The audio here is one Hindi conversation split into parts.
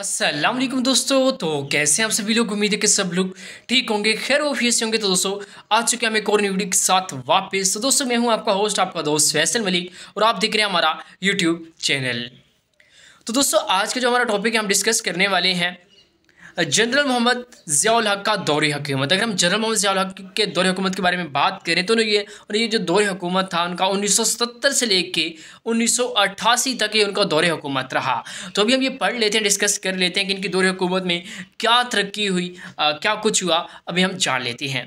असलम दोस्तों तो कैसे आप सभी लोग उम्मीद है कि सब लोग ठीक होंगे खैर ऑफिस से होंगे तो दोस्तों आ चुके हैं हम एक और न्यू वीडियो के साथ वापस तो दोस्तों मैं हूं आपका होस्ट आपका दोस्त फैसल मलिक और आप देख रहे हैं हमारा यूट्यूब चैनल तो दोस्तों आज का जो हमारा टॉपिक है हम डिस्कस करने वाले हैं जनरल मोहम्मद जियाल हक का दौरे हकूमत अगर हम जनरल मोहम्मद जियाल हक के दौर हुकूमत के बारे में बात करें तो ये और ये जो दौरे हुकूमत था उनका 1970 से लेके 1988 तक ये उनका दौरे हुकूमत रहा तो अभी हम ये पढ़ लेते हैं डिस्कस कर लेते हैं कि इनकी दौरे हुकूमत में क्या तरक्की हुई आ, क्या कुछ हुआ अभी हम जान लेते हैं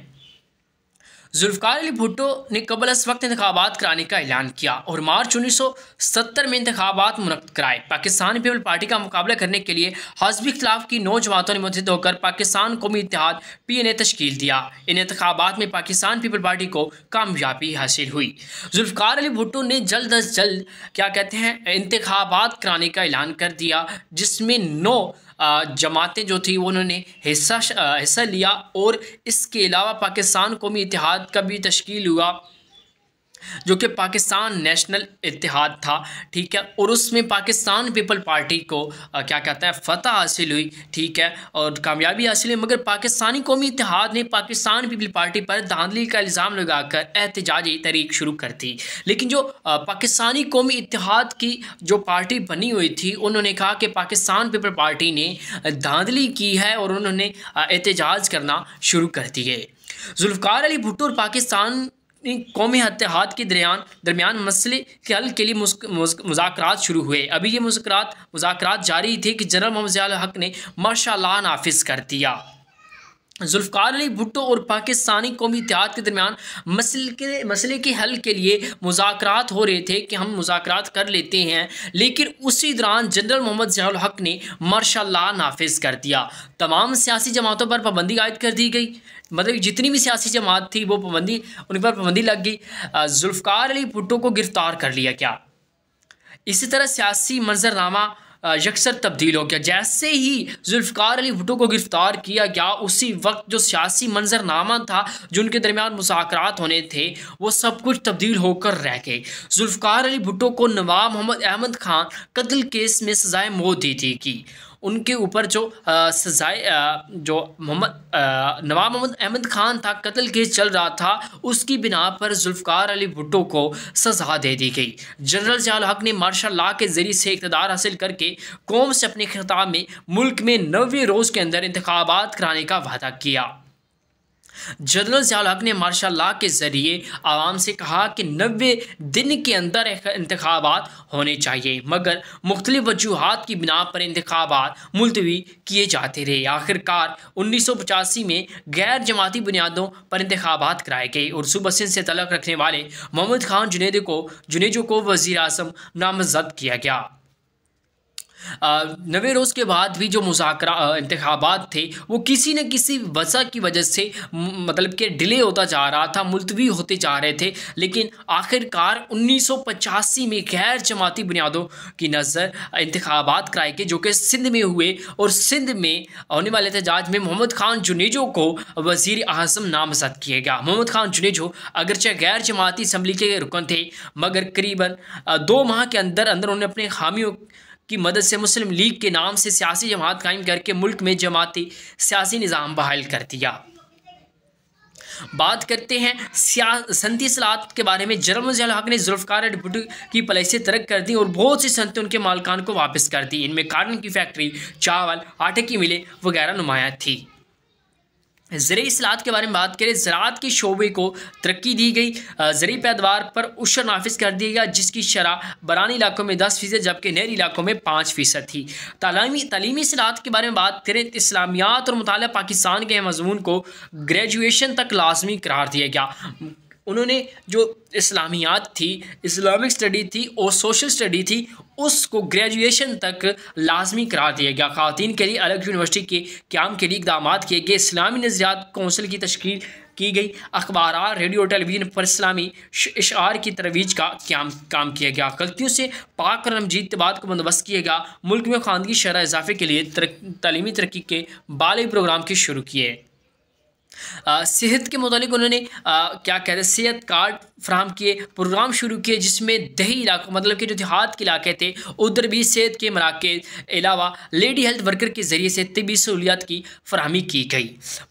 जुल्फकार अली भुट्टो ने कबल अस वक्त इंतबात कराने का ऐलान किया और मार्च 1970 में इंतबात मुनद कराए पाकिस्तान पीपल पार्टी का मुकाबला करने के लिए हजबी खिलाफ की नौ जमातों ने मुतहद होकर पाकिस्तान कौमी इतिहाद पी ए ने तश्कील दिया इन इंतबात में पाकिस्तान पीपल पार्टी को कामयाबी हासिल हुई जुल्फकार अली भुट्टो ने जल्द अज जल्द क्या कहते हैं इंतबात कराने का ऐलान कर दिया जिसमें नौ जमातें जो थी उन्होंने हिस्सा हिस्सा लिया और इसके अलावा पाकिस्तान कौमी इतिहाद का भी तश्कील हुआ जो कि पाकिस्तान नेशनल इतिहाद था ठीक है और उसमें पाकिस्तान पीपल पार्टी को आ, क्या कहते हैं फतह हासिल हुई ठीक है और कामयाबी हासिल हुई मगर पाकिस्तानी कौमी इतिहाद ने पाकिस्तान पीपल पार्टी पर धांधली का इल्ज़ाम लगाकर एहतजाजी तरीक शुरू कर दी लेकिन जो आ, पाकिस्तानी कौमी इतिहाद की जो पार्टी बनी हुई थी उन्होंने कहा कि पाकिस्तान पीपल पार्टी ने धांधली की है और उन्होंने एहतजाज करना शुरू कर दिए जुल्फ़ार अली भुट्टो और पाकिस्तान कौमी हत्यात के दरमियान दरमियान मसले के हल के लिए मुजाकर शुरू हुए अभी ये मुस्करात मुजाकर जारी थे कि जनरल मोहम्मद हक ने माशाला नाफिज कर दिया जुल्फकार अली भुट्टो और पाकिस्तानी कौमी इतिहाद के दरमियान मसल के मसले के हल के लिए मुजाकर हो रहे थे कि हम मुजाकर कर लेते हैं लेकिन उसी दौरान जनरल मोहम्मद जहल हक ने मार्शल नाफिज कर दिया तमाम सियासी जमातों पर पाबंदी आयद कर दी गई मतलब जितनी भी सियासी जमात थी वो पाबंदी उन पर पाबंदी लग गई जुल्फकार अली भुट्टो को गिरफ़्तार कर लिया क्या इसी तरह सियासी मंजरनामा यकसर तब्दील हो गया जैसे ही जुल्फ़कार अली भुटो को गिरफ़्तार किया गया उसी वक्त जो सियासी मंजरनामा था जो उनके दरमियान मुजाकर होने थे वो सब कुछ तब्दील होकर रह गए जुल्फ़ार अली भुटो को नवाब मोहम्मद अहमद खान कत्ल केस में सजाए मौत दी थी की उनके ऊपर जो सजाए जो मोहम्मद नवाब मोहम्मद अहमद खान था कत्ल केस चल रहा था उसकी बिना पर जुल्फ़ार अली भुट्टो को सजा दे दी गई जनरल जयाल हक ने मार्शा ला के ज़रिए से इकतदार हासिल करके कौम से अपने खिताब में मुल्क में नवे रोज़ के अंदर इंतबात कराने का वादा किया जनरल जयाल ने मार्शा ला के ज़रिए आवाम से कहा कि नबे दिन के अंदर इंतबात होने चाहिए मगर मुख्तलि वजूहत की बिना पर इंतबात मुलतवी किए जाते रहे आखिरकार उन्नीस सौ पचासी में गैर जमाती बुनियादों पर इंतबात कराए गए और सुबह सिंह से तलक रखने वाले मोहम्मद खान जुनेद को जुनेजो को वज़ी अजम नामजद किया गया नवे रोज़ के बाद भी जो मुजाकर इंतबात थे वो किसी न किसी वजह की वजह से मतलब कि डिले होता जा रहा था मुलतवी होते जा रहे थे लेकिन आखिरकार उन्नीस में गैर जमाती बुनियादों की नज़र इंतबात कराए गए जो कि सिंध में हुए और सिंध में होने वाले एहतजाज में मोहम्मद खान जुनेजो को वजीर अजम नामजद किया गया मोहम्मद खान जुनेजो अगरचे गैर जमाती इसम्बली के रुकन थे मगर करीबन दो माह के अंदर अंदर उन्होंने अपने खामियों की मदद से मुस्लिम लीग के नाम से सियासी जमात कायम करके मुल्क में जमाती सियासी निज़ाम बहाल कर दिया बात करते हैं संती सलात के बारे में जरम हक ने जुल्फकार की पलई से तरक कर दी और बहुत से संत उनके मालकान को वापस कर दी इनमें कारन की फैक्ट्री चावल आटे की मिलें वगैरह नुमाया थी ज़रिए असलात के बारे में बात करें ज़रात के शोबे को तरक्की दी गई ज़रिए पैदवार पर उशर नाफिज कर दिया गया जिसकी शरह बरानी इलाकों में दस फ़ीसद जबकि नहरी इलाकों में पाँच फ़ीसद थी तलामी तलीमी असलात के बारे में बात करें इस्लामियात और मुताल पाकिस्तान के मजमून को ग्रेजुएशन तक लाजमी करार दिया गया उन्होंने जो इस्लामियात थी इस्लामिक स्टडी थी और सोशल स्टडी थी उसको ग्रेजुएशन तक लाजमी करार दिया गया खातन के लिए अलग यूनिवर्सिटी के क्याम के लिए इकदाम किए गए इस्लामी नज़रियात कौंसिल की तश्ल की गई अखबार रेडियो टेलीविज़न पर इस्लामी इशार की तरवीज का क्याम काम किया गया गलतियों से पाक और रमजीत तबाद को बंदोबस्त किया गया मुल्क में खानगी शरह इजाफे के लिए तर, तलीमी तरक्की के बाली प्रोग्राम की शुरू किए सेहत के मुतालिक उन्होंने आ, क्या कह रहे सेहत कार्ड फ्राहम किए प्रोग्राम शुरू किए जिसमें दही इलाकों मतलब कि जो देहात के इलाके थे उधर भी सेहत के मराके अलावा लेडी हेल्थ वर्कर के ज़रिए से तबी सहूलियात की फ्राहमी की गई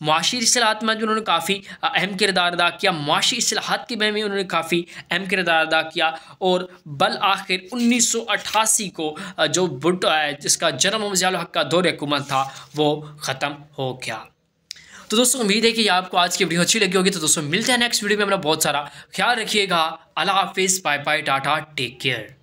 माशी असलाहत में उन्होंने काफ़ी अहम किरदार अदा किया माशी असलाहत के में उन्होंने काफ़ी अहम किरदार अदा किया और बल आखिर उन्नीस सौ अट्ठासी को जो बुट जिसका जन्म मजाल हक का दौर हुकूमत था वो ख़त्म हो गया तो दोस्तों उम्मीद है कि आपको आज की वीडियो अच्छी लगी होगी तो दोस्तों मिलते हैं नेक्स्ट वीडियो में अपना बहुत सारा ख्याल रखिएगा अला हाफिज़ bye bye tata take care